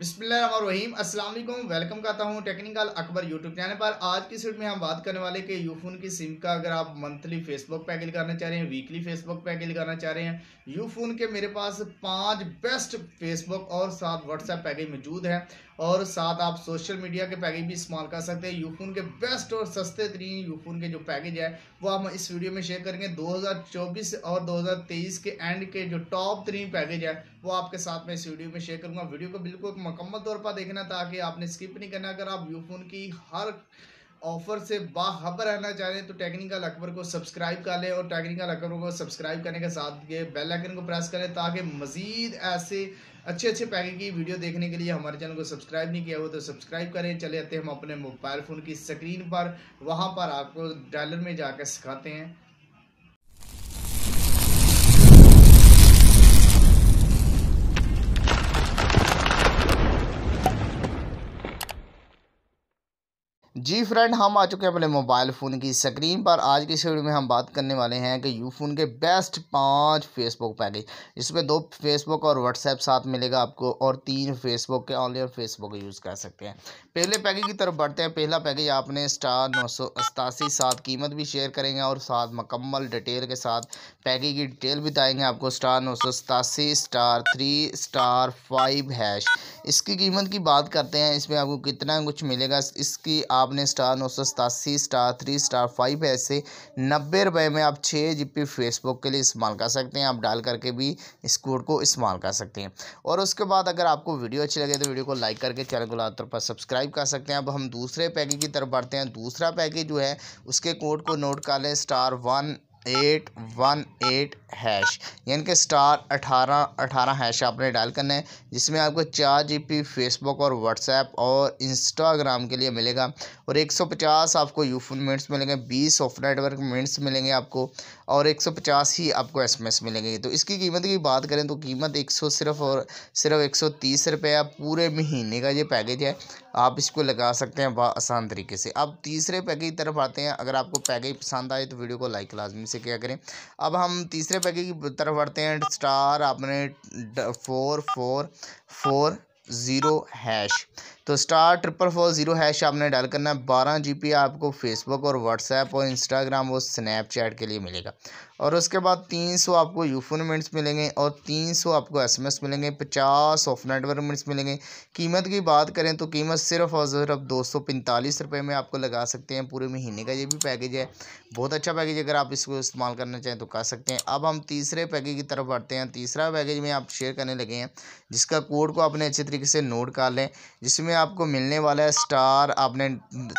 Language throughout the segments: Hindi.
बिस्मिल्लाम अस्सलाम वेलकम करता हूँ टेक्निकल अकबर यूट्यूब चैनल पर आज की सीट में हम बात करने वाले कि यूफोन की सिम का अगर आप मंथली फेसबुक पैकेज करना चाह रहे हैं वीकली फेसबुक पैकेज करना चाह रहे हैं यूफोन के मेरे पास पांच बेस्ट फेसबुक और सात व्हाट्सएप पैकेज मौजूद है और साथ आप सोशल मीडिया के पैकेज भी इस्तेमाल कर सकते हैं यूफोन के बेस्ट और सस्ते तरीन यूफोन के जो पैकेज है वो हम इस वीडियो में शेयर करेंगे 2024 और 2023 के एंड के जो टॉप तरीन पैकेज है वो आपके साथ मैं इस वीडियो में शेयर करूंगा वीडियो को बिल्कुल मकम्मल तौर पर देखना ताकि आपने स्किप नहीं करना अगर आप यूफोन की हर ऑफर से बाखबर रहना चाह रहे हैं तो टेक्निकल अकबर को सब्सक्राइब कर लें और टेक्निकल अकबर को सब्सक्राइब करने के साथ के बेल आइकन को प्रेस करें ताकि मज़ीद ऐसे अच्छे अच्छे पैकेज की वीडियो देखने के लिए हमारे चैनल को सब्सक्राइब नहीं किया हो तो सब्सक्राइब करें चले आते हैं हम अपने मोबाइल फ़ोन की स्क्रीन पर वहाँ पर आपको डायलर में जाकर सिखाते हैं जी फ्रेंड हम आ चुके हैं अपने मोबाइल फ़ोन की स्क्रीन पर आज की वीडियो में हम बात करने वाले हैं कि यू फ़ोन के बेस्ट पांच फेसबुक पैकेज इसमें दो फेसबुक और व्हाट्सएप साथ मिलेगा आपको और तीन फेसबुक के ऑनली और फेसबुक यूज़ कर सकते हैं पहले पैकेज की तरफ बढ़ते हैं पहला पैकेज आपने स्टार नौ सौ साथ कीमत भी शेयर करेंगे और साथ मकम्मल डिटेल के साथ पैकेज की डिटेल बताएँगे आपको स्टार नौ सौ सतासी star three star five hash इसकी कीमत की बात करते हैं इसमें आपको कितना कुछ मिलेगा इसकी आपने स्टार नौ सौ सतासी स्टार थ्री स्टार फाइव ऐसे नब्बे रुपये में आप छः जी पी फेसबुक के लिए इस्तेमाल कर सकते हैं आप डाल करके भी इस कोड को इस्तेमाल कर सकते हैं और उसके बाद अगर आपको वीडियो अच्छी लगे तो वीडियो को लाइक करके चैनल को लातौर पर सब्सक्राइब कर सकते हैं अब हम दूसरे पैकेज की तरफ बढ़ते हैं दूसरा पैकेज जो है उसके कोड को नोट कर लें star one eight one eight hash यानी कि स्टार अठारह अठारह हैश आपने डायल करना है जिसमें आपको चार जी पी फेसबुक और व्हाट्सएप और इंस्टाग्राम के लिए मिलेगा और एक सौ पचास आपको यूफोन मिनट्स मिलेंगे बीस ऑफ नेटवर्क मिनट्स मिलेंगे आपको और एक सौ पचास ही आपको एस एम एस मिलेंगे तो इसकी कीमत की बात करें तो कीमत एक सौ सिर्फ और सिर्फ एक सौ तीस रुपया पूरे महीने का ये पैकेज है आप इसको लगा सकते हैं बहुत आसान तरीके से अब तीसरे पैकेज की तरफ आते हैं अगर आपको पैकेज पसंद आए तो वीडियो को लाइक लाजमी से किया करें अब हम तीसरे पैकेज की तरफ बढ़ते हैं स्टार आपने four four four zero hash तो star triple four zero hash आपने डाल करना है बारह जी आपको फेसबुक और व्हाट्सएप और इंस्टाग्राम और स्नैपचैट के लिए मिलेगा और उसके बाद तीन सौ आपको यूफोन मिनट्स मिलेंगे और तीन सौ आपको एस एम एस मिलेंगे पचास ऑफ नेटवर्क मिनट्स मिलेंगे कीमत की बात करें तो कीमत सिर्फ और सिर्फ दो सौ पैंतालीस रुपये में आपको लगा सकते हैं पूरे महीने का ये भी पैकेज है बहुत अच्छा पैकेज अगर आप इसको इस्तेमाल करना चाहें तो कर सकते हैं अब हम तीसरे पैकेज की तरफ बढ़ते हैं तीसरा पैकेज में आप शेयर करने लगे हैं जिसका कोड को आपने अच्छे तरीके तरीके से नोट कर लें जिसमें आपको मिलने वाला है स्टार आपने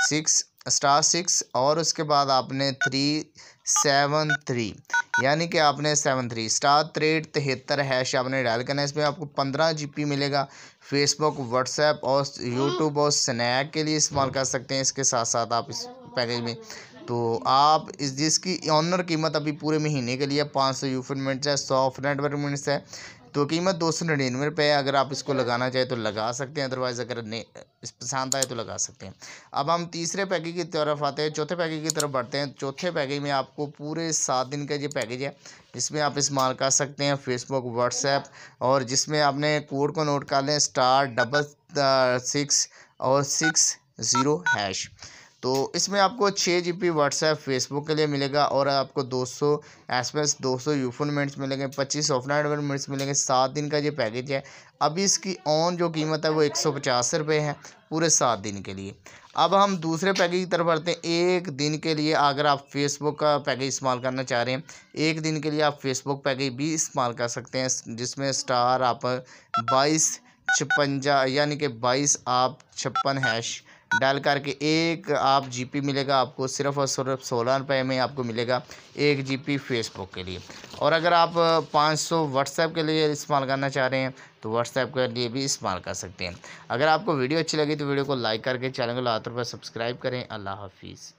सिक्स स्टार सिक्स और उसके बाद आपने थ्री सेवन थ्री यानी कि आपने सेवन थ्री स्टार त्रेट तिहत्तर हैश आपने डायल करना है इसमें आपको पंद्रह जी मिलेगा फेसबुक व्हाट्सएप और यूट्यूब और स्नैक के लिए इस्तेमाल कर सकते हैं इसके साथ साथ आप इस पैकेज में तो आप इस जिसकी ऑनर कीमत अभी पूरे महीने के लिए पाँच सौ यूफिन मिनट्स है सौ नेटवर्क मिनट्स है तो कीमत दो सौ निन्यानवे रुपये है अगर आप इसको लगाना चाहें तो लगा सकते हैं अदरवाइज़ अगर पसंद आए तो लगा सकते हैं अब हम तीसरे पैकेज की तरफ आते हैं चौथे पैकेज की तरफ बढ़ते हैं चौथे पैकेज में आपको पूरे सात दिन का ये पैकेज है जिसमें आप इस्तेमाल कर सकते हैं फेसबुक व्हाट्सएप और जिसमें आपने कोड को नोट कर लें स्टार डबल सिक्स और सिक्स ज़ीरो हैश तो इसमें आपको छः जी बी व्हाट्सएप फेसबुक के लिए मिलेगा और आपको 200 सौ एस एम एस दो सौ यूफोन मिनट्स मिलेंगे पच्चीस ऑफलाइन मिनट्स मिलेंगे सात दिन का ये पैकेज है अभी इसकी ऑन जो कीमत है वो एक सौ पचास रुपये है पूरे सात दिन के लिए अब हम दूसरे पैकेज की तरफ बढ़ते हैं एक दिन के लिए अगर आप फेसबुक का पैकेज इस्तेमाल करना चाह रहे हैं एक दिन के लिए आप फेसबुक पैकेज भी इस्तेमाल कर सकते हैं जिसमें स्टार आप बाईस छप्पन यानी कि बाईस आप छप्पन हैश डाल करके एक आप जीपी मिलेगा आपको सिर्फ और सिर्फ सोलह रुपये में आपको मिलेगा एक जीपी फेसबुक के लिए और अगर आप 500 व्हाट्सएप के लिए इस्तेमाल करना चाह रहे हैं तो व्हाट्सएप के लिए भी इस्तेमाल कर सकते हैं अगर आपको वीडियो अच्छी लगी तो वीडियो को लाइक करके चैनल को लात रुपये सब्सक्राइब करें अल्लाह हाफिज़